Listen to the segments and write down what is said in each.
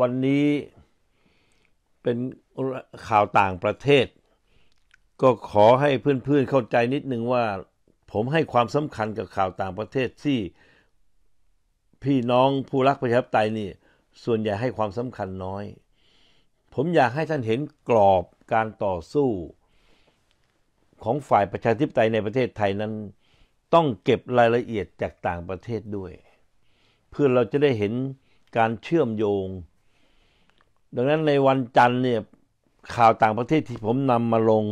วันนี้เป็นข่าวต่างประเทศ ก็ขอให้เพื่อนๆเข้าใจนิดนึงว่าผมให้ความสำคัญกับข่าวต่างประเทศที่พี่น้องผู้รักประชาธิปไตยนี่ ส่วนใหญ่ให้ความสำคัญน้อย ผมอยากให้ท่านเห็นกรอบการต่อสู้ ของฝ่ายประชาธิปไตยในประเทศไทยนั้น ต้องเก็บรายละเอียดจากต่างประเทศด้วย เพื่อเราจะได้เห็นการเชื่อมโยงดังนั้นในวันจันทร์เนี่ยข่าวต่างประเทศที่ผมนำมาลง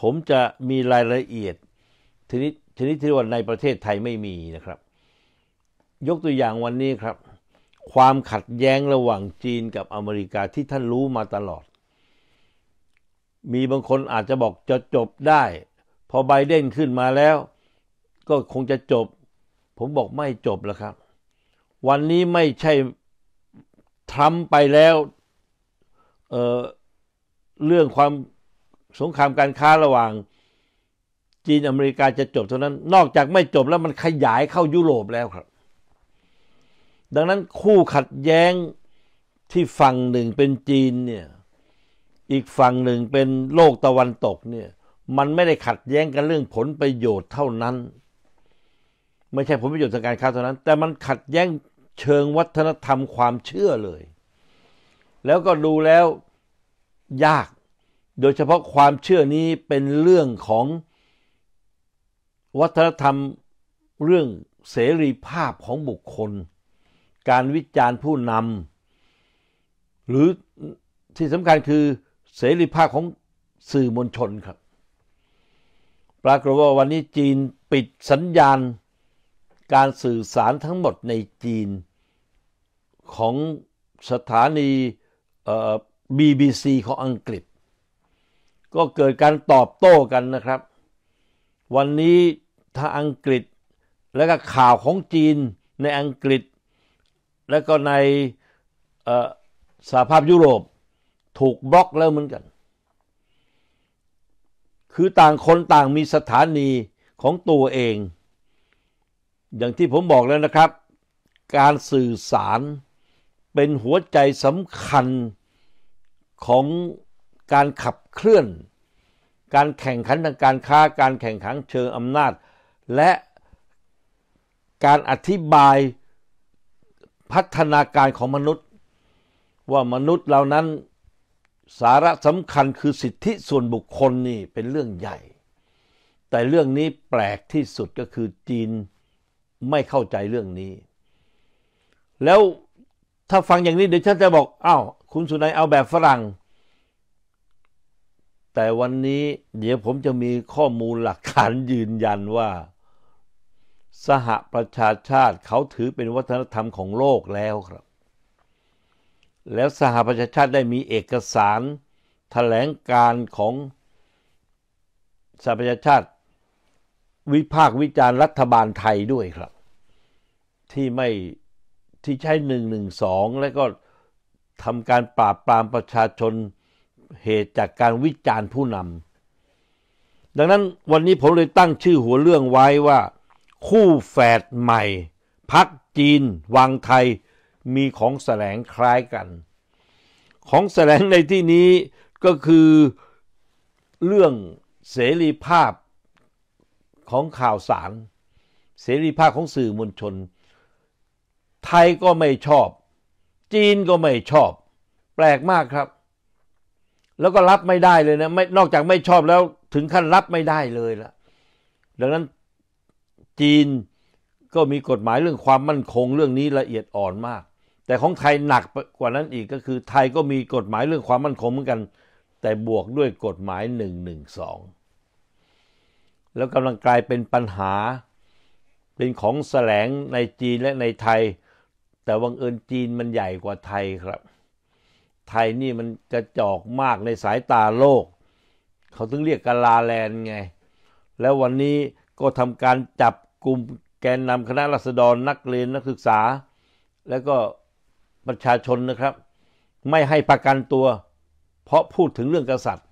ผมจะมีรายละเอียดีนิดชนิดที่ว่าในประเทศไทยไม่มีนะครับ ยกตัวอย่างวันนี้ครับ ความขัดแย้งระหว่างจีนกับอเมริกาที่ท่านรู้มาตลอด มีบางคนอาจจะบอกจะจบได้ พอไบเดนขึ้นมาแล้ว ก็คงจะจบ ผมบอกไม่จบแล้วครับ วันนี้ไม่ใช่ทรัมป์ไปแล้วเเรื่องความสงครามการค้าระหว่างจีนอเมริกาจะจบเท่านั้น นอกจากไม่จบแล้วมันขยายเข้ายุโรปแล้วครับ ดังนั้นคู่ขัดแย้งที่ฝั่งหนึ่งเป็นจีนเนี่ยอีกฝั่งหนึ่งเป็นโลกตะวันตกเนี่ยมันไม่ได้ขัดแย้งกันเรื่องผลประโยชน์เท่านั้น ไม่ใช่ผลประโยชน์ทางการค้าเท่านั้น แต่มันขัดแย้งเชิงวัฒนธรรมความเชื่อเลยแล้วก็ดูแล้วยาก โดยเฉพาะความเชื่อนี้เป็นเรื่องของวัฒนธรรมเรื่องเสรีภาพของบุคคล การวิจารณ์ผู้นำ หรือที่สำคัญคือเสรีภาพของสื่อมวลชนครับ ปรากฏว่าวันนี้จีนปิดสัญญาณการสื่อสารทั้งหมดในจีนของสถานีบบีีซีของอังกฤษ ก็เกิดการตอบโต้กันนะครับ วันนี้ถ้าอังกฤษและก็ข่าวของจีนในอังกฤษ และก็ในสหภาพยุโรปถูกบล็อกแล้วเหมือนกัน คือต่างคนต่างมีสถานีของตัวเอง อย่างที่ผมบอกแล้วนะครับ การสื่อสารเป็นหัวใจสำคัญของการขับเคลื่อน การแข่งขันทางการค้า การแข่งขันเชิงอำนาจ และการอธิบายพัฒนาการของมนุษย์ว่ามนุษย์เหล่านั้น สาระสำคัญคือสิทธิส่วนบุคคลนี่เป็นเรื่องใหญ่ แต่เรื่องนี้แปลกที่สุดก็คือจีนไม่เข้าใจเรื่องนี้ แล้วถ้าฟังอย่างนี้เดี๋ยวฉันจะบอกอา้าวคุณสุนัยเอาแบบฝรั่ง แต่วันนี้ เดี๋ยวผมจะมีข้อมูลหลักฐานยืนยันว่า สหประชาชาติเขาถือเป็นวัฒนธรรมของโลกแล้วครับ แล้วสหประชาชาติได้มีเอกสารถแถลงการของ สหประชาชาติ วิพากษ์วิจารณ์รัฐบาลไทยด้วยครับ ที่ไม่ที่ใช้หนึ่งหนึ่งสองและก็ทำการปราบปรามประชาชนเหตุจากการวิจารณ์ผู้นำดังนั้นวันนี้ผมเลยตั้งชื่อหัวเรื่องไว้ว่า คู่แฝดใหม่ พักจีนวังไทยมีของแสลงคล้ายกัน ของแสลงในที่นี้ก็คือเรื่องเสรีภาพของข่าวสาร เสรีภาพของสื่อมวลชน ไทยก็ไม่ชอบจีนก็ไม่ชอบ แปลกมากครับ แล้วก็รับไม่ได้เลยนะไม่นอกจากไม่ชอบแล้วถึงขั้นรับไม่ได้เลยละดังนั้นจีนก็มีกฎหมายเรื่องความมั่นคงเรื่องนี้ละเอียดอ่อนมาก แต่ของไทยหนักกว่านั้นอีกก็คือไทยก็มีกฎหมายเรื่องความมั่นคงเหมือนกัน แต่บวกด้วยกฎหมาย1องแล้วกำลังกลายเป็นปัญหาเป็นของแสลงในจีนและในไทยแต่วังเอิญจีนมันใหญ่กว่าไทยครับ ไทยนี่มันกระจอกมากในสายตาโลก เขาถึงเรียกกาลาแลนไง แล้ววันนี้ก็ทำการจับกลุ่มแกนนำคณะรัษฎรนักเรียนนักศึกษา และก็ประชาชนนะครับ ไม่ให้ประกันตัว เพราะพูดถึงเรื่องกษัตริย์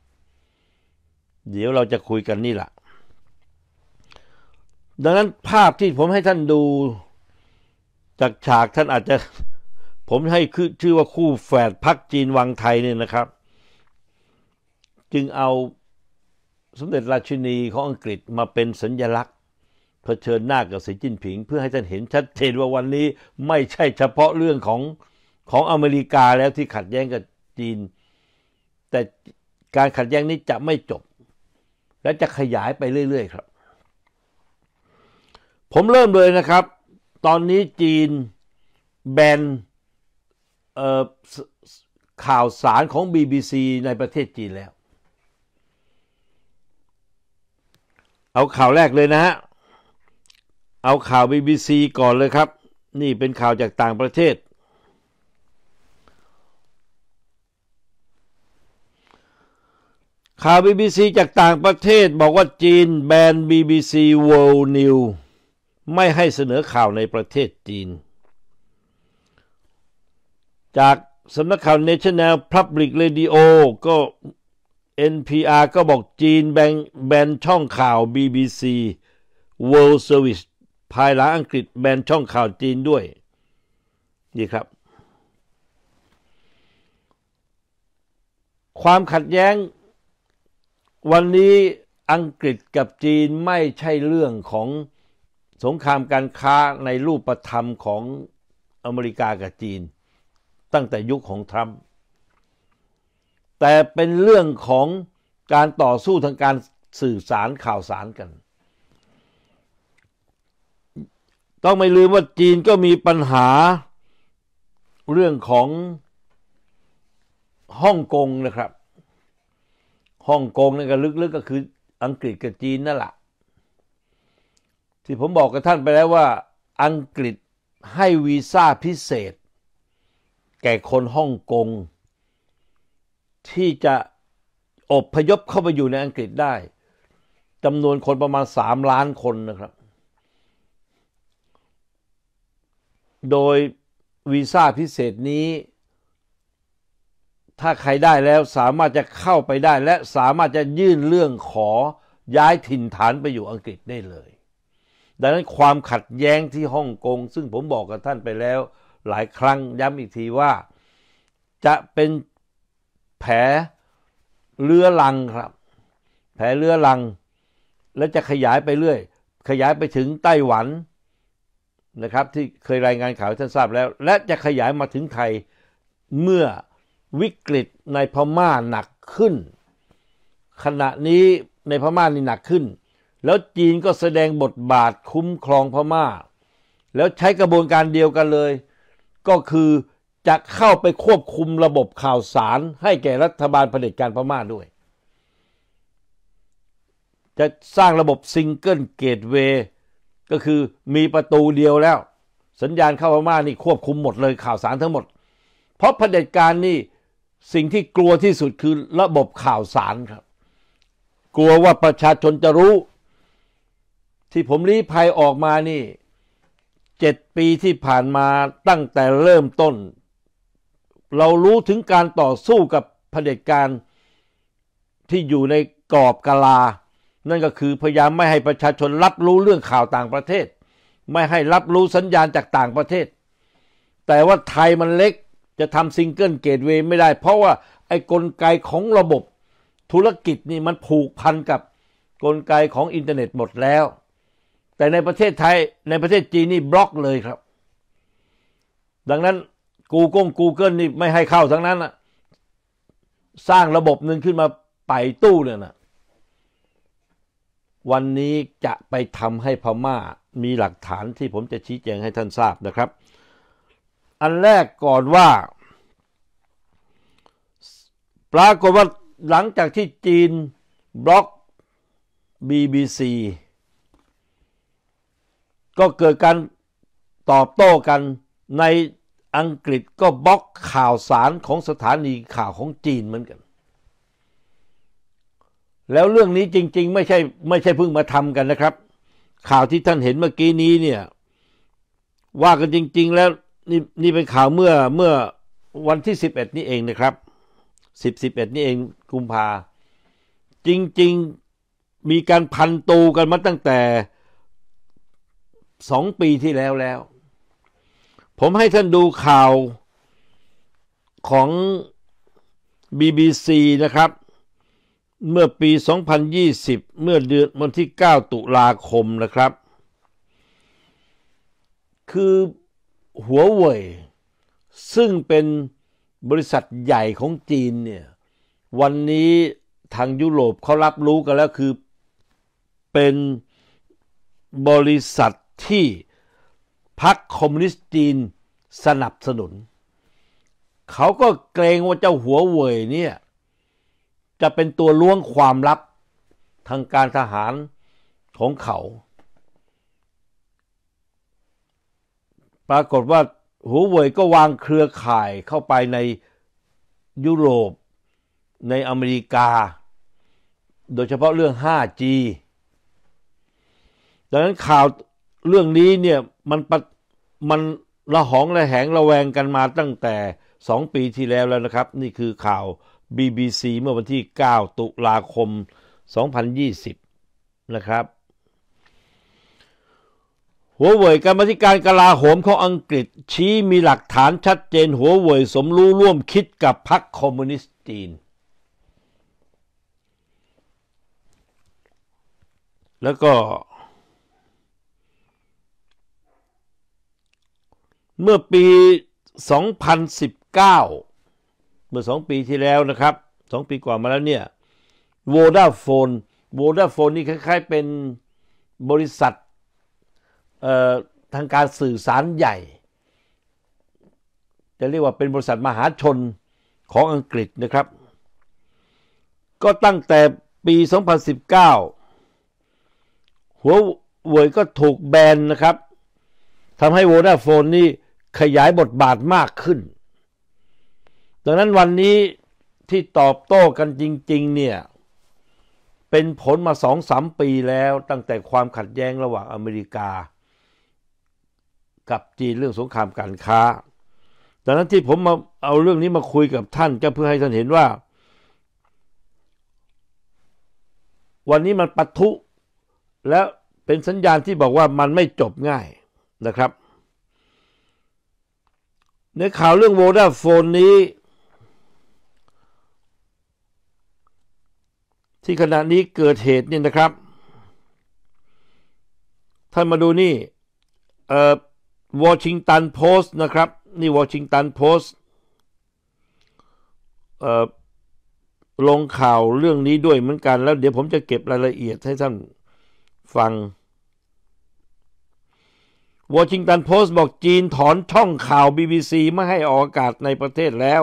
เดี๋ยวเราจะคุยกันนี่แหละดังนั้นภาพที่ผมให้ท่านดูจากฉากท่านอาจจะผมให้ชื่อว่าคู่แฝดพักจีนวังไทยเนี่ยนะครับ จึงเอาสมเด็จราชินีของอังกฤษมาเป็นสัญญลักษณ์ เผชิญหน้ากับสีจิ้นผิง เพื่อให้ท่านเห็นชัดเจนว่าวันนี้ ไม่ใช่เฉพาะเรื่องของของอเมริกาแล้วที่ขัดแย้งกับจีน แต่การขัดแย้งนี้จะไม่จบ และจะขยายไปเรื่อย ๆ ครับ ผมเริ่มเลยนะครับตอนนี้จีนแบนข่าวสารของ BBC ในประเทศจีนแล้ว เอาข่าวแรกเลยนะฮะเอาข่าว BBC ก่อนเลยครับ นี่เป็นข่าวจากต่างประเทศ ข่าว BBC จากต่างประเทศบอกว่าจีนแบน BBC World News ไม่ให้เสนอข่าวในประเทศจีน จากสำนักข่าว National Public Radio ก็ NPR ก็บอกจีนแบนแบนช่องข่าว BBC World Service ภายหลังอังกฤษแบนช่องข่าวจีนด้วยนี่ครับ ความขัดแย้ง วันนี้อังกฤษกับจีนไม่ใช่เรื่องของสงครามการค้าในรูปธรรมของอเมริกา กับจีน ตั้งแต่ยุคของทรัมป์แต่เป็นเรื่องของการต่อสู้ทางการสื่อสารข่าวสารกัน ต้องไม่ลืมว่าจีนก็มีปัญหาเรื่องของฮ่องกงนะครับฮ่องกงนี่ก็ลึกๆก็คืออังกฤษกับจีนนั่นแหละที่ผมบอกกับท่านไปแล้วว่า อังกฤษให้วีซ่าพิเศษ แก่คนฮ่องกง ที่จะอบพยพเข้าไปอยู่ในอังกฤษได้จำนวนคนประมาณ 3 ล้านคนนะครับ โดย วีซ่าพิเศษนี้ ถ้า ใคร ได้แล้วสามารถ จะ เข้าไปได้และสามารถ จะ ยื่นเรื่องขอย้ายถิ่นฐานไปอยู่อังกฤษได้เลยดังนั้นความขัดแย้งที่ฮ่องกงซึ่งผมบอกกับท่านไปแล้ว หลายครั้งย้ำอีกทีว่าจะเป็นแผลเลื้อรังครับแผลเลื้อรัง และจะขยายไปเรื่อยขยายไปถึงไต้หวันนะครับ ที่เคยรายงานข่าวท่านทราบแล้ว และจะขยายมาถึงไทยเมื่อวิกฤตในพม่าหนักขึ้น ขณะนี้ในพม่านี่หนักขึ้นแล้วจีนก็แสดงบทบาทคุ้มครองพมา่า แล้วใช้กระบวนการเดียวกันเลย ก็คือจะเข้าไปควบคุมระบบข่าวสารให้แก่รัฐบาลเผด็จการพม่าด้วย จะสร้างระบบซิงเกิลเกตเวย์ก็คือมีประตูเดียวแล้ว สัญญาณเข้าพม่านี่ควบคุมหมดเลยข่าวสารทั้งหมด เพราะเผด็จการนี่สิ่งที่กลัวที่สุดคือระบบข่าวสารครับ กลัวว่าประชาชนจะรู้ที่ผมรีภัยออกมานี่เจ็ดปีที่ผ่านมาตั้งแต่เริ่มต้น เรารู้ถึงการต่อสู้กับเผด็จการที่อยู่ในกรอบกลา นั่นก็คือพยายามไม่ให้ประชาชนรับรู้เรื่องข่าวต่างประเทศ ไม่ให้รับรู้สัญญาณจากต่างประเทศ แต่ว่าไทยมันเล็กจะทำซิงเกิลเกตเวย์ไม่ได้ เพราะว่าไอ้กลไกของระบบธุรกิจนี่มันผูกพันกับกลไกของอินเทอร์เน็ตหมดแล้วแต่ในประเทศไทยในประเทศจีนนี่บล็อกเลยครับ ดังนั้นกูกงกูเกิลนี่ไม่ให้เข้าทั้งนั้นนะสร้างระบบหนึ่งขึ้นมาไปตู้เนี่ยนะวันนี้จะไปทำให้พม่ามีหลักฐานที่ผมจะชี้แจงให้ท่านทราบนะครับ อันแรกก่อนว่า ปรากฏว่าหลังจากที่จีนบล็อก BBC ก็เกิดการตอบโต้กันในอังกฤษก็บล็อกข่าวสารของสถานีข่าวของจีนเหมือนกัน แล้วเรื่องนี้จริง ๆ ไม่ใช่ไม่ใช่เพิ่งมาทำกันนะครับ ข่าวที่ท่านเห็นเมื่อกี้นี้เนี่ย ว่ากันจริง ๆ แล้ว นี่นี่เป็นข่าวเมื่อเมื่อวันที่ 11 นี่เองนะครับ10 11นี่เองกุมภาจริงๆมีการพันตูกันมาตั้งแต่สองปีที่แล้วแล้ว ผมให้ท่านดูข่าวของ BBC นะครับ เมื่อปี 2020 เมื่อ เดือนวัน ที่ 9 ตุลาคมนะครับ คือหัวเว่ยซึ่งเป็นบริษัทใหญ่ของจีนเนี่ยวันนี้ทางยุโรปเขารับ รู้กัน แล้ว คือ เป็นบริษัทที่พรรคคอมมิวนิสต์จีนสนับสนุน เขาก็เกรงว่า เจ้าหัวเว่ยเนี่ยจะเป็นตัวล่วงความลับทางการทหารของเขา ปรากฏว่าหัวเว่ยก็วางเครือข่ายเข้าไปในยุโรปในอเมริกา โดยเฉพาะเรื่อง 5G ดังนั้นข่าวเรื่องนี้เนี่ยมันมันระหองระแหงระแวงกันมาตั้งแต่2ปีที่แล้วแล้วนะครับ นี่คือข่าว BBC เมื่อวันที่ 9 ตุลาคม 2020 นะครับ หัวเว่ยกรรมธิการกลาโหมของอังกฤษ ชี้มีหลักฐานชัดเจนหัวเว่ยสมรู้ร่วมคิดกับพรรคคอมมิวนิสต์จีน แล้วก็เมื่อปี 2019 เมื่อ2ปีที่แล้วนะครับ2ปีกว่ามาแล้วเนี่ยโวดาโฟนโวดาโฟนนี่คล้ายๆเป็นบริษัททางการสื่อสารใหญ่ จะเรียกว่าเป็นบริษัทมหาชนของอังกฤษนะครับ ก็ตั้งแต่ปี 2019 หัวเว่ยก็ถูกแบนนะครับ ทำให้โวดาโฟนนี่ขยายบทบาทมากขึ้น ดังนั้นวันนี้ที่ตอบโต้กันจริง ๆ เนี่ย เป็นผลมาสองสามปีแล้วตั้งแต่ความขัดแย้งระหว่างอเมริกา กับจีนเรื่องสงครามการค้า ดังนั้นที่ผมมาเอาเรื่องนี้มาคุยกับท่านก็เพื่อให้ท่านเห็นว่า วันนี้มันปะทุและเป็นสัญญาณที่บอกว่ามันไม่จบง่ายนะครับในข่าวเรื่องโวดาโฟนนี้ ที่ขณะนี้เกิดเหตุเนี่ยนะครับท่านมาดูนี่ เอ่อวอชิงตันโพสต์นะครับ นี่วอชิงตันโพสต์เอ่อ ลงข่าวเรื่องนี้ด้วยเหมือนกันแล้วเดี๋ยวผมจะเก็บรายละเอียดให้ท่านฟังวอชิงตันโพสต์บอกจีนถอนช่องข่าว BBC ไม่ให้ออกอากาศในประเทศแล้ว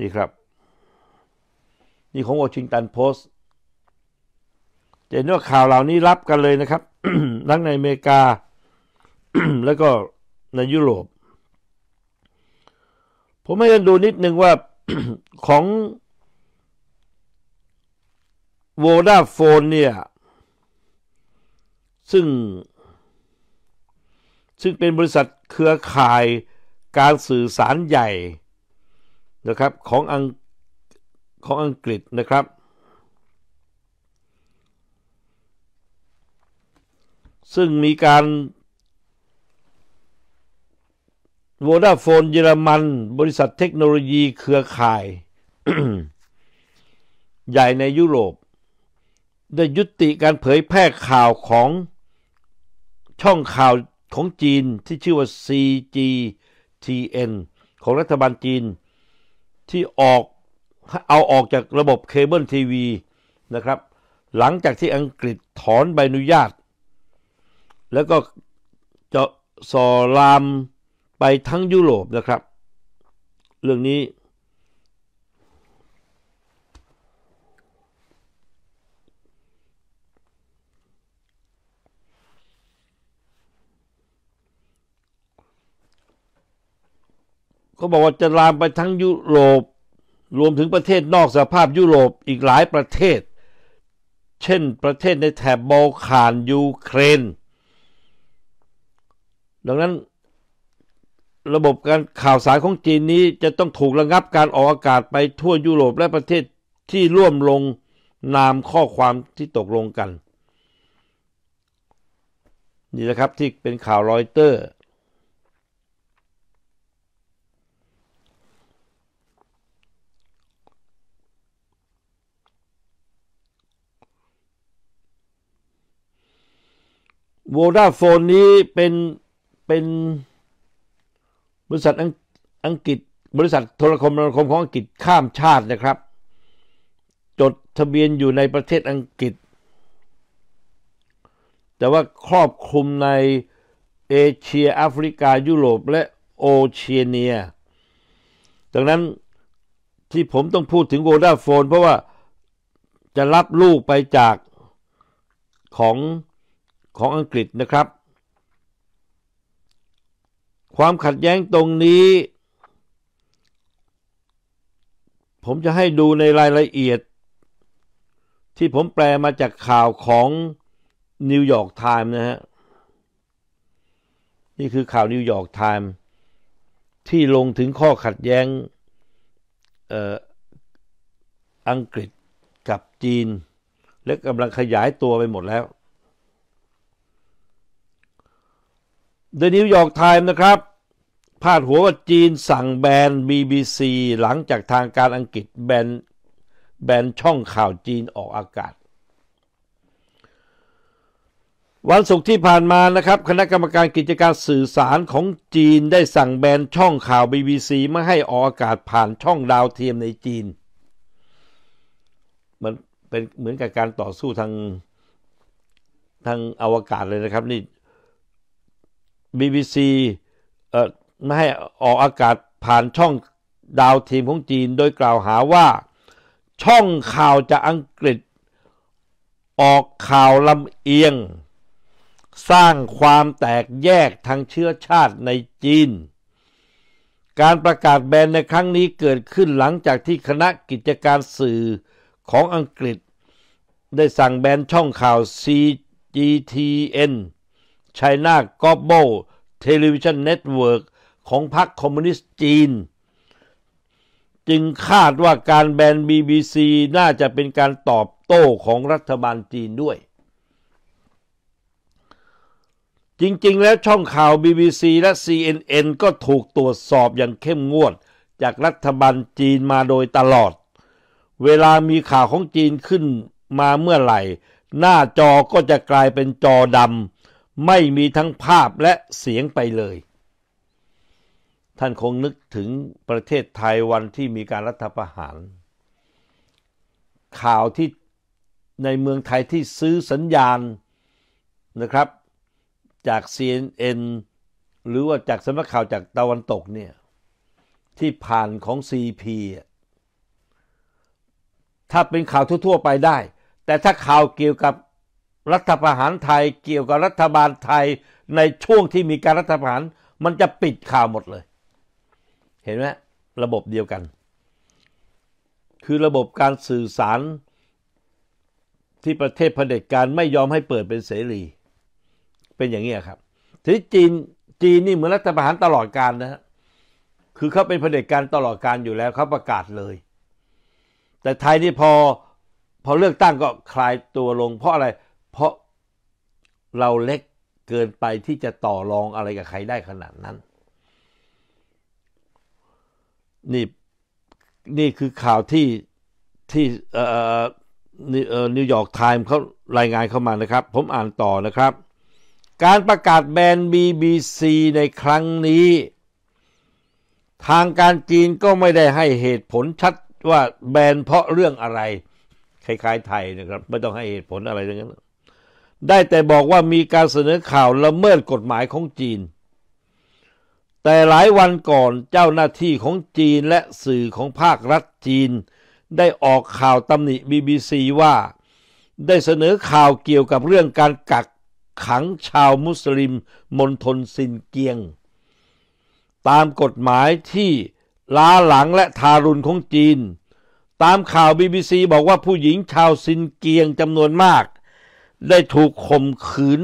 นี่ครับ นี่ของวอชิงตันโพสต์เห็นว่าข่าวเหล่านี้รับกันเลยนะครับทั้งในอเมริกา แล้วก็ในยุโรป ผมให้กันดูนิดนึงว่าของโวดาโฟนเนี่ยซึ่งซึ่งเป็นบริษัทเครือข่ายการสื่อสารใหญ่นะครับของอังของอังกฤษนะครับ ซึ่งมีการโวดาโฟนเยอรมัน บริษัทเทคโนโลยีเครือข่ายใหญ่ในยุโรป ได้ยุติการเผยแพร่ข่าวของช่องข่าวของจีนที่ชื่อว่า CGTN ของรัฐบาลจีนที่ออกเอาออกจากระบบเคเบิลทีวีนะครับ หลังจากที่อังกฤษถอนใบอนุญาต แล้วก็จะสอลามไปทั้งยุโรปนะครับ เรื่องนี้เขาบอกว่าจะลามไปทั้งยุโรปรวมถึงประเทศนอกสภาพยุโรปอีกหลายประเทศ เช่นประเทศในแถบบอลข่านยูเครนดังนั้นระบบการข่าวสารของจีนนี้จะต้องถูกระงับการออกอากาศไปทั่วยุโรปและประเทศที่ร่วมลงนามข้อความที่ตกลงกัน นี่นะครับที่เป็นข่าวรอยเตอร์โวดาโฟนนี้ เป็น เป็นบริษัทอังกฤษบริษัทโทรคมนาคมของอังกฤษข้ามชาตินะครับ จดทะเบียนอยู่ในประเทศอังกฤษ แต่ว่าครอบคลุมในเอเชียแอฟริกายุโรปและโอเชียเนียดังนั้นที่ผมต้องพูดถึงโวดาโฟนเพราะว่าจะรับลูกไปจากของของ อังกฤษนะครับ ความขัดแย้งตรงนี้ ผมจะให้ดูในรายละเอียด ที่ผมแปลมาจากข่าวของ นิวยอร์กไทม์นะฮะนี่คือข่าว นิวยอร์กไทม์ที่ลงถึงข้อขัดแย้งออังกฤษกับจีน และกำลังขยายตัวไปหมดแล้วเดอะนิวยอร์กไทม์นะครับพาดหัวว่าจีนสั่งแบน BBC หลังจากทางการอังกฤษแบนแบนช่องข่าวจีนออกอากาศ วันศุกร์ที่ผ่านมานะครับ คณะกรรมการกิจการสื่อสารของจีนได้สั่งแบนช่องข่าว BBC ไม่ให้ออกอากาศผ่านช่องดาวเทียมในจีน มันเป็นเหมือนกับการต่อสู้ทางทางอวกาศเลยนะครับนี่บีบเอ่อไม่ให้ออกอากาศผ่านช่องดาวทีมของจีนโดยกล่าวหาว่าช่องข่าวจากอังกฤษออกข่าวลำเอียง สร้างความแตกแยกทางเชื้อชาติในจีน การประกาศแบนในครั้งนี้เกิดขึ้นหลังจากที่คณะกิจการสื่อของอังกฤษ ได้สั่งแบนช่องข่าว CGTN ไชน่ากอบโบเทเลวิชันเน็ตเวิร์กของพรรคคอมมิวนิสต์จีน จึงคาดว่าการแบน BBC น่าจะเป็นการตอบโต้ของรัฐบาลจีนด้วย จริงๆ แล้วช่องข่าว BBC และ CNN ก็ถูกตรวจสอบอย่างเข้มงวดจากรัฐบาลจีนมาโดยตลอด เวลามีข่าวของจีนขึ้นมาเมื่อไหร่ หน้าจอก็จะกลายเป็นจอดำไม่มีทั้งภาพและเสียงไปเลย ท่านคงนึกถึงประเทศไทยวันที่มีการรัฐประหาร ข่าวที่ในเมืองไทยที่ซื้อสัญญาณนะครับ จาก CNN หรือว่าจากสำนักข่าวจากตะวันตกเนี่ยที่ผ่านของ CP ถ้าเป็นข่าวทั่วๆไปได้ แต่ถ้าข่าวเกี่ยวกับรัฐประหารไทยเกี่ยวกับรัฐบาลไทยในช่วงที่มีการรัฐประหารมันจะปิดข่าวหมดเลย เห็นไหมระบบเดียวกัน คือระบบการสื่อสารที่ประเทศเผด็จการไม่ยอมให้เปิดเป็นเสรี เป็นอย่างนี้ครับที่จีนจีนนี่เหมือนรัฐประหารตลอดการนะฮะคือเขาเป็นเผด็จการตลอดการอยู่แล้วเขาประกาศเลย แต่ไทยนี่พอพอเลือกตั้งก็คลายตัวลง เพราะอะไรเพราะเราเล็กเกินไปที่จะต่อรองอะไรกับใครได้ขนาดนั้น นี่นี่คือข่าวที่ที่เอ่อนิวยอร์กไทม์เขารายงานเข้ามานะครับ ผมอ่านต่อนะครับ การประกาศแบน BBC ในครั้งนี้ ทางการจีนก็ไม่ได้ให้เหตุผลชัดว่าแบนเพราะเรื่องอะไรคล้ายๆ ไทยนะครับไม่ต้องให้เหตุผลอะไรทั้งนั้นได้แต่บอกว่ามีการเสนอข่าวละเมิดกฎหมายของจีน แต่หลายวันก่อนเจ้าหน้าที่ของจีนและสื่อของภาครัฐจีน ได้ออกข่าวตำหนิบีบีซีว่าได้เสนอข่าวเกี่ยวกับเรื่องการกักขังชาวมุสลิมมณฑลซินเกียง ตามกฎหมายที่ล้าหลังและทารุณของจีน ตามข่าวบีบีซีบอกว่าผู้หญิงชาวซินเกียงจำนวนมากได้ถูกข่มขืน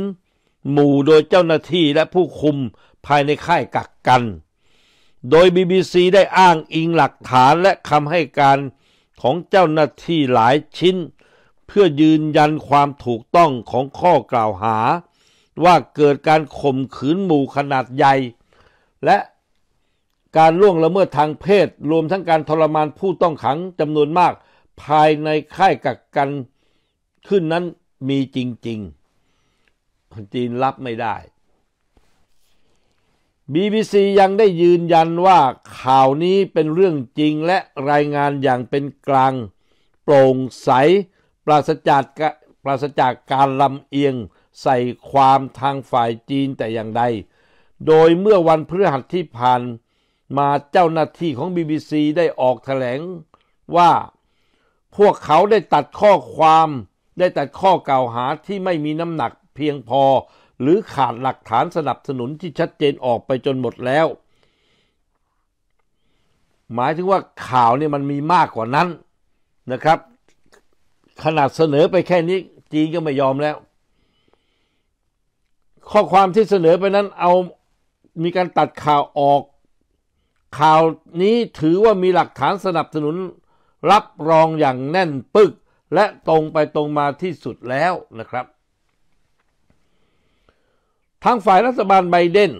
หมู่โดยเจ้าหน้าที่และผู้คุมภายในค่ายกักกัน โดยบ b c ได้อ้างอิงหลักฐานและคำให้การของเจ้าหน้าที่หลายชิ้น เพื่อยืนยันความถูกต้องของข้อกล่าวหา ว่าเกิดการข่มขืนหมู่ขนาดใหญ่ และการล่วงละเมิดทางเพศรวมทั้งการทรมานผู้ต้องขังจำนวนมากภายในค่ายกักกันขึ้นนั้นมีจริงๆคจีนรับไม่ได้ BBC ยังได้ยืนยันว่าข่าวนี้เป็นเรื่องจริงและรายงานอย่างเป็นกลาง โปร่งใสปราศจากปราศจากการลำเอียงใส่ความทางฝ่ายจีนแต่อย่างใด โดยเมื่อวันพฤหัสที่ผ่าน มาเจ้าหน้าที่ของ BBC ได้ออกแถลงว่าพวกเขาได้ตัดข้อความได้แต่ข้อกล่าวหาที่ไม่มีน้ำหนักเพียงพอหรือขาดหลักฐานสนับสนุนที่ชัดเจนออกไปจนหมดแล้ว หมายถึงว่าข่าวนี่มันมีมากกว่านั้นนะครับ ขนาดเสนอไปแค่นี้จีนก็ไม่ยอมแล้ว ข้อความที่เสนอไปนั้นเอามีการตัดข่าวออก ข่าวนี้ถือว่ามีหลักฐานสนับสนุน รับรองอย่างแน่นปึกและตรงไปตรงมาที่สุดแล้วนะครับ ทางฝ่ายรัฐบาลไบเดน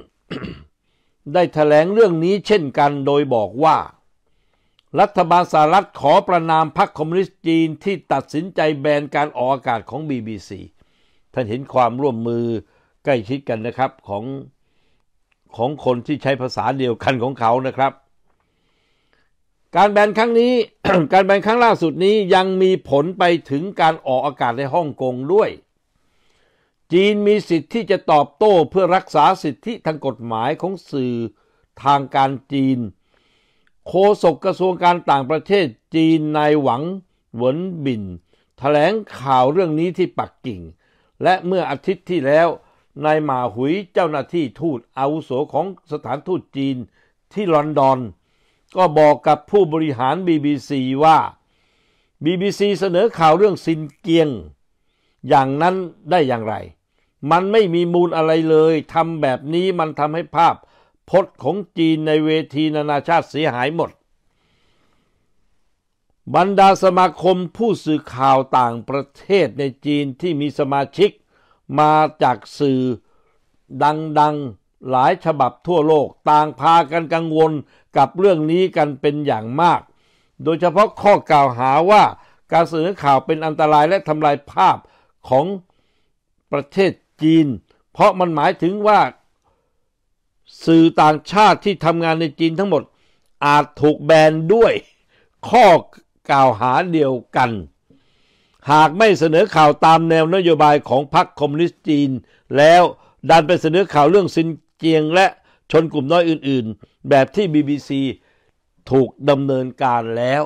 ได้แถลงเรื่องนี้เช่นกันโดยบอกว่า รัฐบาลสหรัฐขอประนามพรรคคอมมิวนิสต์จีนที่ตัดสินใจแบนการออกอากาศของ BBC ท่านเห็นความร่วมมือใกล้ชิดกันนะครับของของคนที่ใช้ภาษาเดียวกันของเขานะครับการแบนครั้งนี้การแบนครั้งล่าสุดนี้ยังมีผลไปถึงการออกอากาศในฮ่องกงด้วย จีนมีสิทธิ์ที่จะตอบโต้เพื่อรักษาสิทธิทางกฎหมายของสื่อทางการจีนโฆษกกระทรวงการต่างประเทศจีนนายหวังหวนบินถแถลงข่าวเรื่องนี้ที่ปักกิ่ง และเมื่ออาทิตย์ที่แล้วนายหมาหุยเจ้าหน้าที่ทูตอาวุโสของสถานทูตจีนที่ลอนดอนก็บอกกับผู้บริหาร BBC ว่า BBC เสนอข่าวเรื่องซินเกียง อย่างนั้นได้อย่างไร มันไม่มีมูลอะไรเลยทำแบบนี้มันทำให้ภาพพจน์ของจีนในเวทีนานาชาติเสียหายหมด บรรดาสมาคมผู้สื่อข่าวต่างประเทศในจีนที่มีสมาชิก มาจากสื่อ ดังๆหลายฉบับทั่วโลก ต่างพากันกังวลกับเรื่องนี้กันเป็นอย่างมาก โดยเฉพาะข้อกล่าวหาว่าการเสนอข่าวเป็นอันตรายและทำลายภาพของประเทศจีน เพราะมันหมายถึงว่าสื่อต่างชาติที่ทำงานในจีนทั้งหมดอาจถูกแบนด้วยข้อกล่าวหาเดียวกัน หากไม่เสนอข่าวตามแนวนโยบายของพรรคคอมมิวนิสต์จีน แล้วดันไปเสนอข่าวเรื่องซินเจียงและชนกลุ่มน้อยอื่นๆ แบบที่ BBC ถูกดำเนินการแล้ว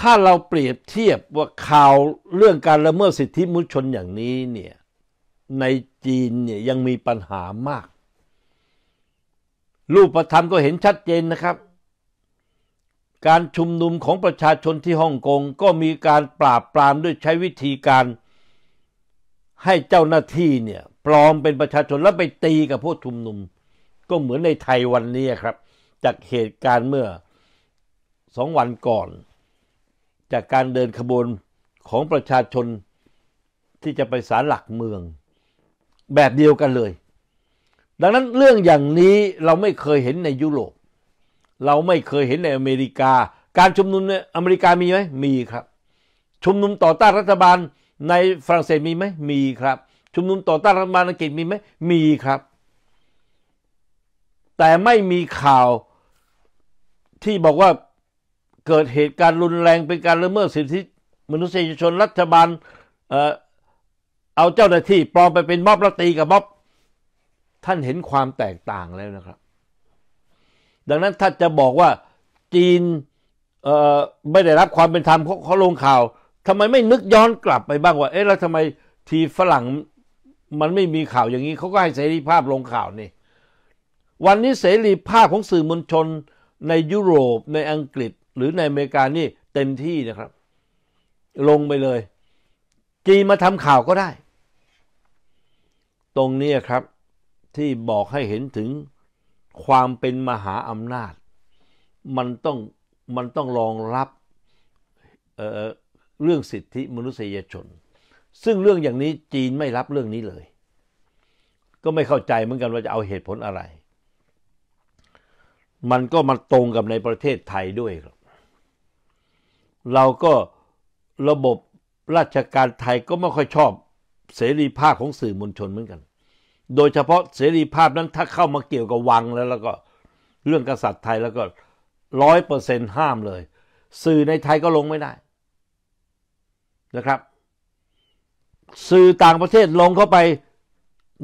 ถ้าเราเปรียบเทียบว่าข่าวเรื่องการละเมิดสิทธิมนุษยชนอย่างนี้เนี่ย ในจีนเนี่ย ยังมีปัญหามาก รูปธรรมก็เห็นชัดเจนนะครับ การชุมนุมของประชาชนที่ฮ่องกงก็มีการปราบปรามด้วยใช้วิธีการให้เจ้าหน้าที่เนี่ยปลอมเป็นประชาชนแล้วไปตีกับผู้ชุมนุม ก็เหมือนในไทยวันนี้ครับ จากเหตุการณ์เมื่อสองวันก่อน จากการเดินขบวนของประชาชนที่จะไปสารหลักเมือง แบบเดียวกันเลย ดังนั้นเรื่องอย่างนี้เราไม่เคยเห็นในยุโรป เราไม่เคยเห็นในอเมริกา การชุมนุมในอเมริกามีไหมมีครับ ชุมนุมต่อต้านรัฐบาลในฝรั่งเศสมีไหมมีครับชุมนุมต่อต้านรัฐบาลอังกฤษมีไหมมีครับ แต่ไม่มีข่าวที่บอกว่าเกิดเหตุการณ์รุนแรงเป็นการละเมิดสิทธิมนุษยชนรัฐบาลเอาเจ้าหน้าที่ ปลอมไปเป็นม็อบรล้ตีกับม็อบท่านเห็นความแตกต่างแล้วนะครับ ดังนั้นถ้าจะบอกว่าจีนไม่ได้รับความเป็นธรรมเขาลงข่าวทำไมไม่นึกย้อนกลับไปบ้างว่าเอ๊ะแล้วทำไมทีฝรั่งมันไม่มีข่าวอย่างนี้เขาก็ให้เสรีภาพลงข่าวนี่ วันนี้เสรีภาพของสื่อมวลชนในยุโรปในอังกฤษ หรือในอเมริกา นี่เต็มที่นะครับ ลงไปเลยจีมาทำข่าวก็ได้ ตรงนี้ครับที่บอกให้เห็นถึงความเป็นมหาอำนาจ มันต้องมันต้องรองรับเเรื่องสิทธิมนุษยชนซึ่งเรื่องอย่างนี้จีนไม่รับเรื่องนี้เลย ก็ไม่เข้าใจเหมือนกันว่าจะเอาเหตุผลอะไร มันก็มาตรงกับในประเทศไทยด้วยครับ เราก็ระบบราชการไทยก็ไม่ค่อยชอบเสรีภาพของสื่อมวลชนเหมือนกัน โดยเฉพาะเสรีภาพนั้นถ้าเข้ามาเกี่ยวกับวังแล้ว แล้วก็เรื่องกษัตริย์ไทยแล้วก็ร้อยเปอร์เซ็นห้ามเลย สื่อในไทยก็ลงไม่ได้นะครับสื่อต่างประเทศลงเข้าไป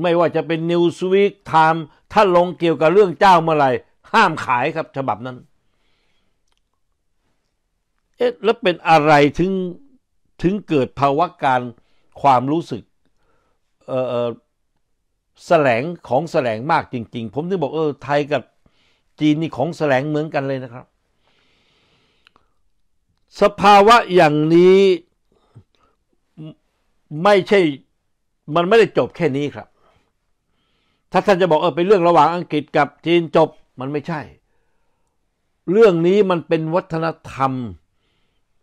ไม่ว่าจะเป็นนิวส w e e k ไทม์ถ้าลงเกี่ยวกับเรื่องเจ้าเมื่อไหรห้ามขายครับฉบับนั้นเอ๊ะแล้วเป็นอะไร ถึงถึงเกิดภาวะการความรู้สึกเออแสลง ของแสลงมากจริงๆ ผมถึงบอกเออไทยกับจีนนี่ของแสลงเหมือนกันเลยนะครับ สภาวะอย่างนี้ไม่ใช่มันไม่ได้จบแค่นี้ครับ ถ้าท่านจะบอกเออเป็นเรื่องระหว่างอังกฤษกับจีนจบ มันไม่ใช่ เรื่องนี้มันเป็นวัฒนธรรม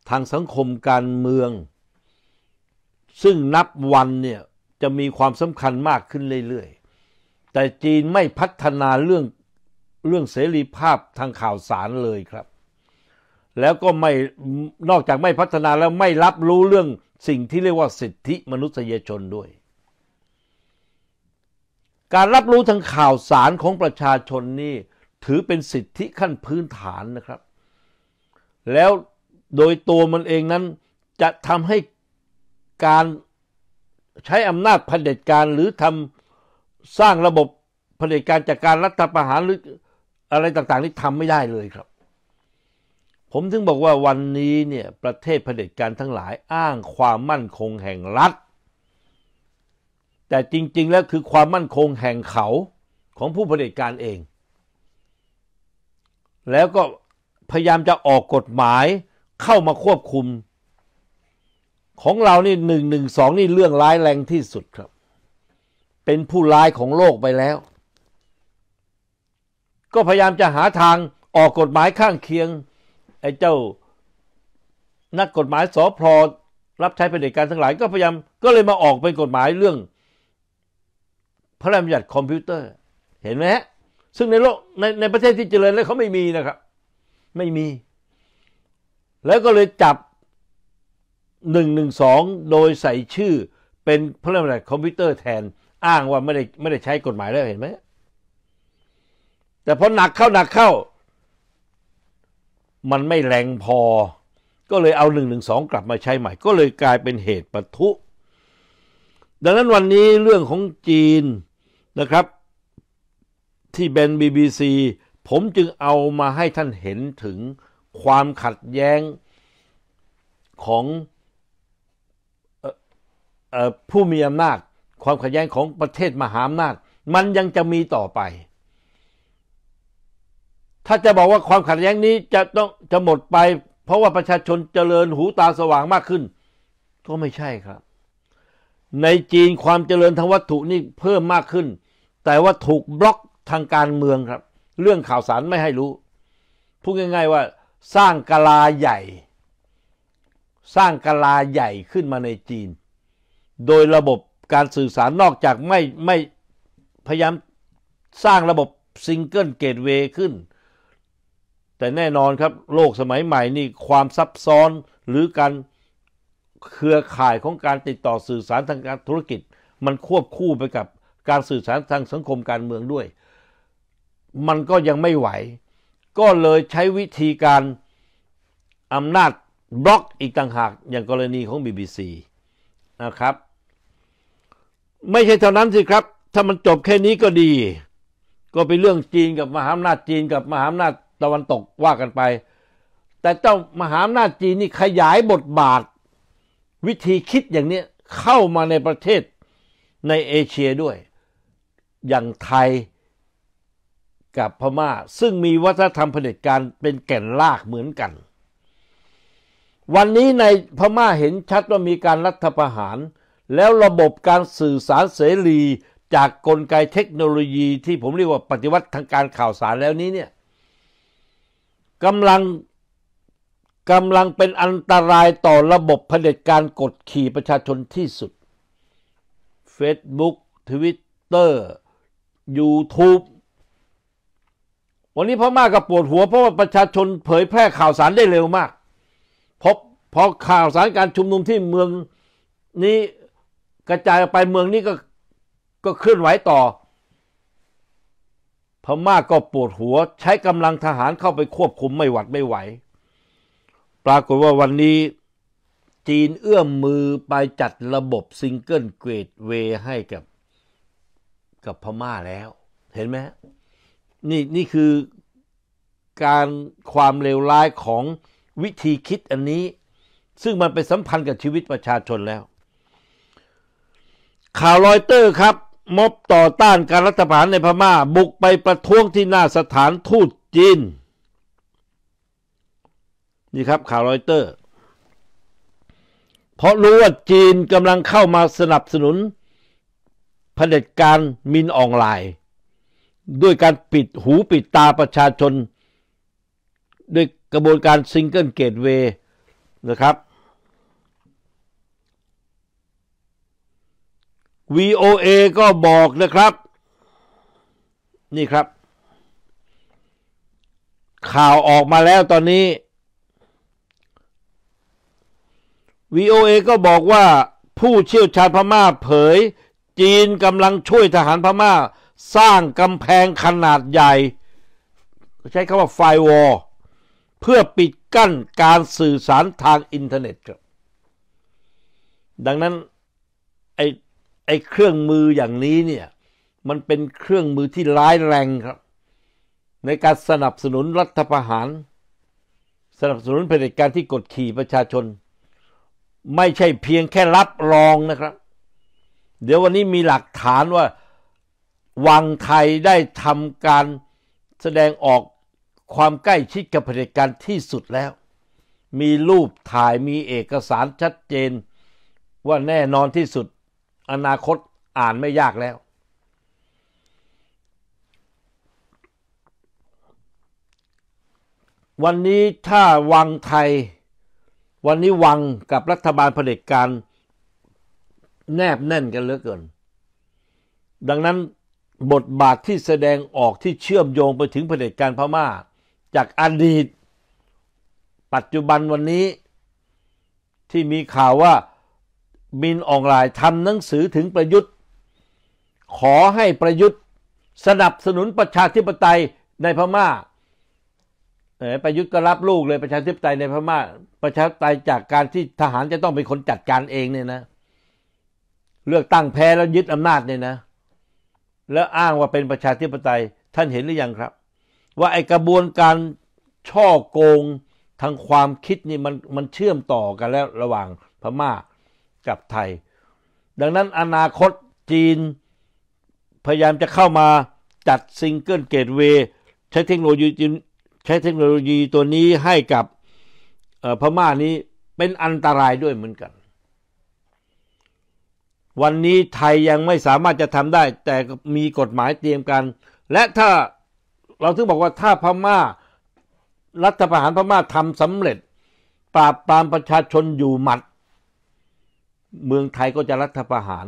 ทางสังคมการเมือง ซึ่งนับวันเนี่ยจะมีความสำคัญมากขึ้นเรื่อยๆ แต่จีนไม่พัฒนาเรื่องเรื่องเสรีภาพทางข่าวสารเลยครับ แล้วก็ไม่นอกจากไม่พัฒนาแล้วไม่รับรู้เรื่องสิ่งที่เรียกว่าสิทธิมนุษยชนด้วย การรับรู้ทางข่าวสารของประชาชนนี่ถือเป็นสิทธิขั้นพื้นฐานนะครับ แล้วโดยตัวมันเองนั้นจะทำให้การใช้อำนาจเผด็จการหรือทำสร้างระบบเผด็จการจากการรัฐประหารหรืออะไรต่างๆนี่ทำไม่ได้เลยครับผมถึงบอกว่าวันนี้เนี่ยประเทศเผด็จการทั้งหลายอ้างความมั่นคงแห่งรัฐแต่จริงๆแล้วคือความมั่นคงแห่งเขาของผู้เผด็จการเอง แล้วก็พยายามจะออกกฎหมายเข้ามาควบคุม ของเรานี่หนึ่งหนึ่งสองนี่เรื่องร้ายแรงที่สุดครับ เป็นผู้ร้ายของโลกไปแล้ว ก็พยายามจะหาทางออกกฎหมายข้างเคียงไอ้เจ้านักกฎหมายสอพลรับใช้เป็นเด็จการทั้งหลายก็พยายามก็เลยมาออกเป็นกฎหมายเรื่องพระราชบัญญัติคอมพิวเตอร์ เห็นไหมฮะซึ่งในโลกในในประเทศที่เจริญแล้วเขาไม่มีนะครับ ไม่มี แล้วก็เลยจับหนึ่งหนึ่งสองโดยใส่ชื่อเป็นพระราชบัญญัติคอมพิวเตอร์แทนอ้างว่าไม่ได้ไม่ได้ใช้กฎหมายแล้วเห็นไหมแต่พอหนักเข้าหนักเข้ามันไม่แรงพอ ก็เลยเอาหนึ่่งงงหนึสอกลับมาใช้ใหม่ ก็เลยกลายเป็นเหตุปะทุ ดังนั้นวันนี้เรื่องของจีนนะครับที่เป็น BBC ผมจึงเอามาให้ท่านเห็นถึงความขัดแย้งของผู้มีอำนาจ ความขัดแย้งของประเทศมหาอำนาจ มันยังจะมีต่อไปถ้าจะบอกว่าความขัดแย้งนี้จะต้องจะหมดไปเพราะว่าประชาชนเจริญหูตาสว่างมากขึ้น ก็ไม่ใช่ครับ ในจีนความเจริญทางวัตถุนี่เพิ่มมากขึ้น แต่ว่าถูกบล็อกทางการเมืองครับ เรื่องข่าวสารไม่ให้รู้พูดง่าย ๆว่าสร้างกลาใหญ่ สร้างกลาใหญ่ขึ้นมาในจีน โดยระบบการสื่อสารนอกจากไม่ไม่พยายามสร้างระบบซิงเกิลเกตเวย์ขึ้นแต่แน่นอนครับ โลกสมัยใหม่นี่ความซับซ้อนหรือการเครือข่ายของการติดต่อสื่อสารทางการธุรกิจ มันควบคู่ไปกับการสื่อสารทางสังคมการเมืองด้วย มันก็ยังไม่ไหว ก็เลยใช้วิธีการ อำนาจบล็อกอีกต่างหากอย่างกรณีของ BBC นะครับไม่ใช่เท่านั้นสิครับ ถ้ามันจบแค่นี้ก็ดี ก็เป็นเรื่องจีนกับมหาอำนาจจีนกับมหาอำนาจตะวันตกว่ากันไป แต่เจ้ามหาอำนาจจีนนี่ ขยายบทบาทวิธีคิดอย่างนี้เข้ามาในประเทศในเอเชียด้วย อย่างไทยกับพมา่าซึ่งมีวัฒนธรรมเผด็จการ เป็นแก่นลากเหมือนกัน วันนี้ในพม่าเห็นชัดว่ามีการรัฐประหาร แล้วระบบการสื่อสารเสรี จากกลไกเทคโนโลยีที่ผมเรียกว่าปฏิวัติทางการข่าวสารแล้วนี้เนี่ยกำลังกำลังเป็นอันตรายต่อระบบะเผด็จการกดขี่ประชาชนที่สุด Facebook Twitter YouTube วันนี้พม่ากบปวดหัวเพราะว่าประชาชนเผยแพร่ข่าวสารได้เร็วมากพบพอข่าวสารการชุมนุมที่เมืองนี้กระจายไปเมืองนี้ก็ก็เคลื่อนไหวต่อพม่ากก็ปวดหัว ใช้กำลังทหารเข้าไปควบคุมไม่หวัดไม่ไหว ปรากฏว่าวันนี้จีนเอื้อมมือไปจัดระบบซิงเกิลเกรดเวให้กับ กับพม่าแล้ว เห็นไหมนี่นี่คือการความเลวร้ายของวิธีคิดอันนี้ ซึ่งมันไปสัมพันธ์กับชีวิตประชาชนแล้ว ข่าวรอยเตอร์ครับม็อบต่อต้านการรัฐประหารในพมา่าบุกไปประท้วงที่หน้าสถานทูตจีนนี่ครับ ข่าวรอยเตอร์ เพราะรู้ว่าจีนกำลังเข้ามาสนับสนุนเผด็จการมินอองไลน์ ด้วยการปิดหูปิดตาประชาชน ด้วยกระบวนการซิงเกิลเกตเวย์นะครับ VOA ก็บอกนะครับ นี่ครับข่าวออกมาแล้วตอนนี้ VOA ก็บอกว่าผู้เชี่ยวชาญพม่าเผยจีนกำลังช่วยทหารพม่า สร้างกำแพงขนาดใหญ่ ใช้คำว่าไฟวอลเพื่อปิดกั้นการสื่อสารทางอินเทอร์เน็ตครับดังนั้น ไอไอ้เครื่องมืออย่างนี้เนี่ยมันเป็นเครื่องมือที่ร้ายแรงครับ ในการสนับสนุนรัฐประหาร สนับสนุนเผด็จการที่กดขี่ประชาชน ไม่ใช่เพียงแค่รับรองนะครับ เดี๋ยววันนี้มีหลักฐานว่าวังไทยได้ทำการแสดงออกความใกล้ชิดกับเผด็จการที่สุดแล้ว มีรูปถ่ายมีเอกสารชัดเจนว่าแน่นอนที่สุดอนาคตอ่านไม่ยากแล้ว วันนี้ถ้าวังไทยวันนี้วังกับรัฐบาลเผด็จการแนบแน่นกันเหลือเกิน ดังนั้นบทบาทที่แสดงออกที่เชื่อมโยงไปถึงเผด็จการพมา่า จากอดีตปัจจุบันวันนี้ที่มีข่าวว่ามินออนไลน์ทำหนังสือถึงประยุทธ์ ขอให้ประยุทธ์สนับสนุนประชาธิปไตยในพม่าประยุทธ์ก็รับลูกเลยประชาธิปไตยในพม่าประชาธิปไตยจากการที่ทหารจะต้องเป็นคนจัดการเองเนี่ยนะเลือกตั้งแพ้แล้ว ยึดอำนาจเนี่ยนะแล้วอ้างว่าเป็นประชาธิปไตยท่านเห็นหรือยัง ครับ ว่าไอกระบวนการช่อโกงทางความคิดนี่มันมันเชื่อมต่อกันแล้วระหว่างพม่ากับไทย ดังนั้นอนาคตจีนพยายามจะเข้ามาจัดซิงเกิลเกตเวย์ใช้เทคโนโลยีใช้เทคโนโลยีตัวนี้ให้กับพม่านี้เป็นอันตรายด้วยเหมือนกัน วันนี้ไทยยังไม่สามารถจะทำได้ แต่มีกฎหมายเตรียมกัน และถ้าเราถึงบอกว่าถ้าพม่ารัฐประหารพม่าทำสำเร็จปราบปรามประชาชนอยู่หมัดเมืองไทยก็จะรัฐประหาร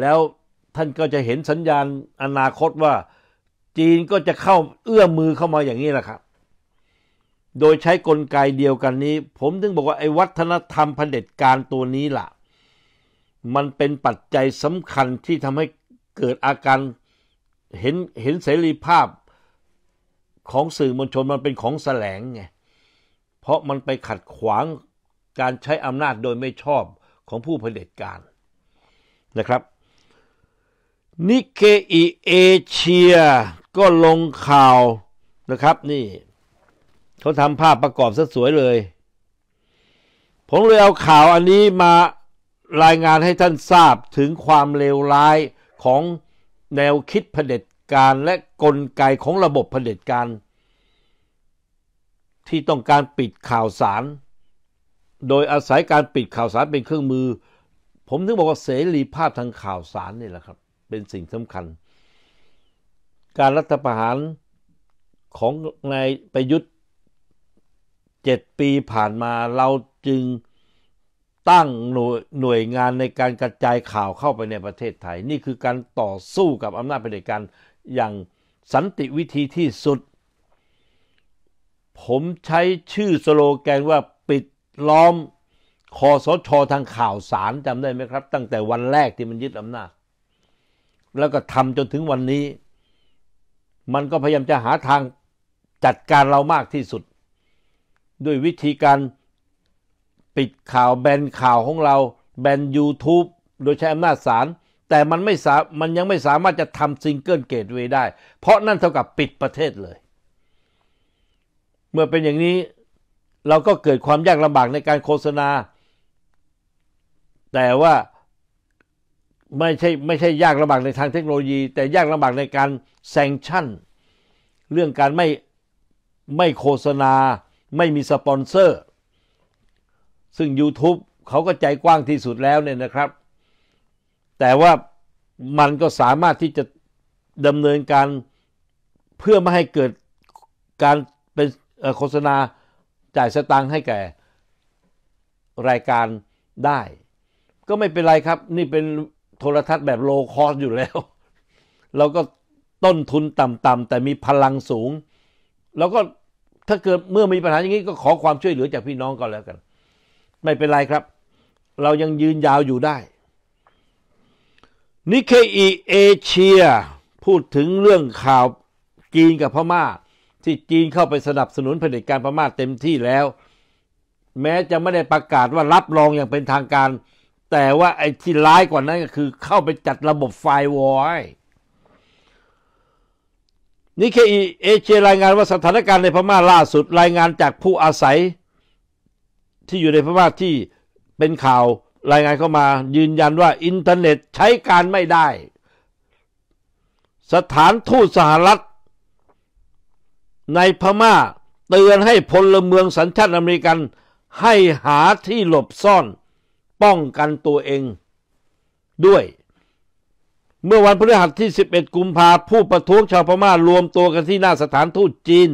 แล้วท่านก็จะเห็นสัญญาณอนาคตว่า จีนก็จะเข้าเอื้อมมือเข้ามาอย่างนี้แหละครับ โดยใช้กลไกเดียวกันนี้ ผมถึงบอกว่าไอ้วัฒนธรรมเผด็จการตัวนี้ล่ะ มันเป็นปัจจัยสำคัญที่ทำให้เกิดอาการ เห็นเห็นเสรีภาพของสื่อมวลชนมันเป็นของแสลงไง เพราะมันไปขัดขวางการใช้อำนาจโดยไม่ชอบของผู้เผด็จการ นะครับ นิเคอิเอเชียก็ลงข่าวนะครับนี่เขาทำภาพประกอบซะสวยเลย ผมเลยเอาข่าวอันนี้มารายงานให้ท่านทราบถึงความเลวร้ายของแนวคิดเผด็จการและกลไกของระบบเผด็จการที่ต้องการปิดข่าวสารโดยอาศัยการปิดข่าวสารเป็นเครื่องมือ ผมถึงบอกว่าเสรีภาพทางข่าวสารนี่แหละครับ เป็นสิ่งสำคัญ การรัฐประหารของนายประยุทธ์เจ็ดปีผ่านมาเราจึงตั้งหน่วยหน่วยงานในการกระจายข่าวเข้าไปในประเทศไทย นี่คือการต่อสู้กับอำนาจเผด็จการอย่างสันติวิธีที่สุด ผมใช้ชื่อสโลแกนว่าล้อมคอสชทางข่าวสารจำได้ไหมครับ ตั้งแต่วันแรกที่มันยึดอำนาจ แล้วก็ทำจนถึงวันนี้ มันก็พยายามจะหาทางจัดการเรามากที่สุด ด้วยวิธีการปิดข่าวแบนข่าวของเรา แบน YouTube โดยใช้อำนาจศาลแต่มันไม่สามันยังไม่สามารถจะทำซิงเกิลเกตเวได้ เพราะนั่นเท่ากับปิดประเทศเลย เมื่อเป็นอย่างนี้เราก็เกิดความยากลำบากในการโฆษณา แต่ว่าไม่ใช่ไม่ใช่ยากลำบากในทางเทคโนโลยี แต่ยากลำบากในการแซงชั่น เรื่องการไม่ไม่โฆษณา ไม่มีสปอนเซอร์ ซึ่ง YouTube เขาก็ใจกว้างที่สุดแล้วเนี่ยนะครับ แต่ว่ามันก็สามารถที่จะดำเนินการเพื่อไม่ให้เกิดการเป็นโฆษณาจ่ายสตางค์ให้แก่รายการได้ ก็ไม่เป็นไรครับ นี่เป็นโทรทัศน์แบบโลคอสอยู่แล้ว เราก็ต้นทุนต่ำๆแต่มีพลังสูง แล้วก็ถ้าเกิดเมื่อมีปัญหาอย่างนี้ก็ขอความช่วยเหลือจากพี่น้องก็แล้วกัน ไม่เป็นไรครับเรายังยืนยาวอยู่ได้นิเคอีเอเชีย พูดถึงเรื่องข่าวจีนกับพมา่าที่จีนเข้าไปสนับสนุนเผด็จการพม่าเต็มที่แล้ว แม้จะไม่ได้ประกาศว่ารับรองอย่างเป็นทางการ แต่ว่าไอ้ที่ร้ายกว่านั้นก็คือเข้าไปจัดระบบไฟวอยนี่เคอีเอเชียรายงานว่าสถานการณ์ในพม่าล่าสุดรายงานจากผู้อาศัยที่อยู่ในพม่าที่เป็นข่าวรายงานเข้ามา ยืนยันว่าอินเทอร์เน็ตใช้การไม่ได้ สถานทูตสหรัฐในพม่าเตือนให้พลเมืองสัญชาติอเมริกันให้หาที่หลบซ่อนป้องกันตัวเองด้วย เมื่อวันพฤหัสที่ 11 กุมภาผู้ประท้วงชาวพม่ารวมตัวกันที่หน้าสถานทูตจีน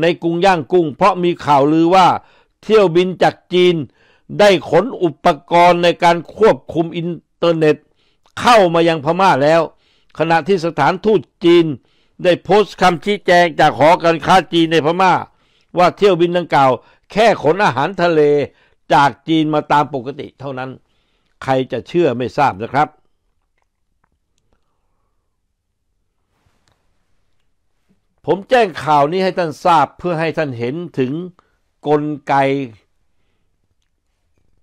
ในกรุงย่างกุ้งเพราะมีข่าวลือว่าเที่ยวบินจากจีนได้ขนอุปกรณ์ในการควบคุมอินเทอร์เน็ต เข้ามายังพม่าแล้ว ขณะที่สถานทูตจีนได้โพสต์คำชี้แจงจากหอการค้าจีนในพม่าว่าเที่ยวบินดังกล่าว แค่ขนอาหารทะเลจากจีนมาตามปกติเท่านั้นใครจะเชื่อไม่ทราบนะครับ ผมแจ้งข่าวนี้ให้ท่านทราบเพื่อให้ท่านเห็นถึงกลไก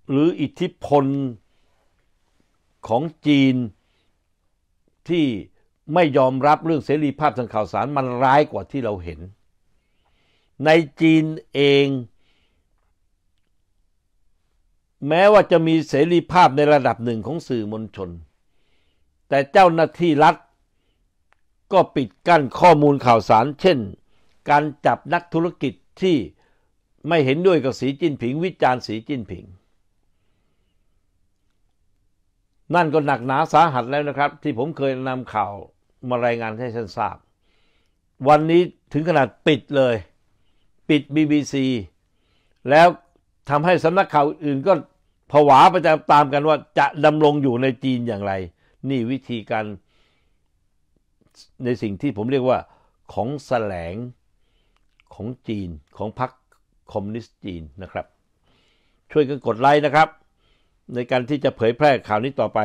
หรืออิทธิพลของจีนที่ไม่ยอมรับเรื่องเสรีภาพทางข่าวสารมันร้ายกว่าที่เราเห็น ในจีนเอง แม้ว่าจะมีเสรีภาพในระดับหนึ่งของสื่อมวลชน แต่เจ้าหน้าที่รัฐก็ปิดกั้นข้อมูลข่าวสาร เช่น การจับนักธุรกิจที่ไม่เห็นด้วยกับสีจิ้นผิง วิจารณ์สีจิ้นผิง นั่นก็หนักหนาสาหัสแล้วนะครับ ที่ผมเคยนำข่าวมารายงานให้ฉันทราบ วันนี้ถึงขนาดปิดเลย ปิด BBC แล้วทำให้สำนักข่าวอื่นก็ผวาไปตามกันว่าจะดำรงอยู่ในจีนอย่างไร นี่วิธีการในสิ่งที่ผมเรียกว่าของแสลงของจีนของพรรคคอมมิวนิสต์จีนนะครับ ช่วยกันกดไลค์นะครับ ในการที่จะเผยแพร่ข่าวนี้ต่อไป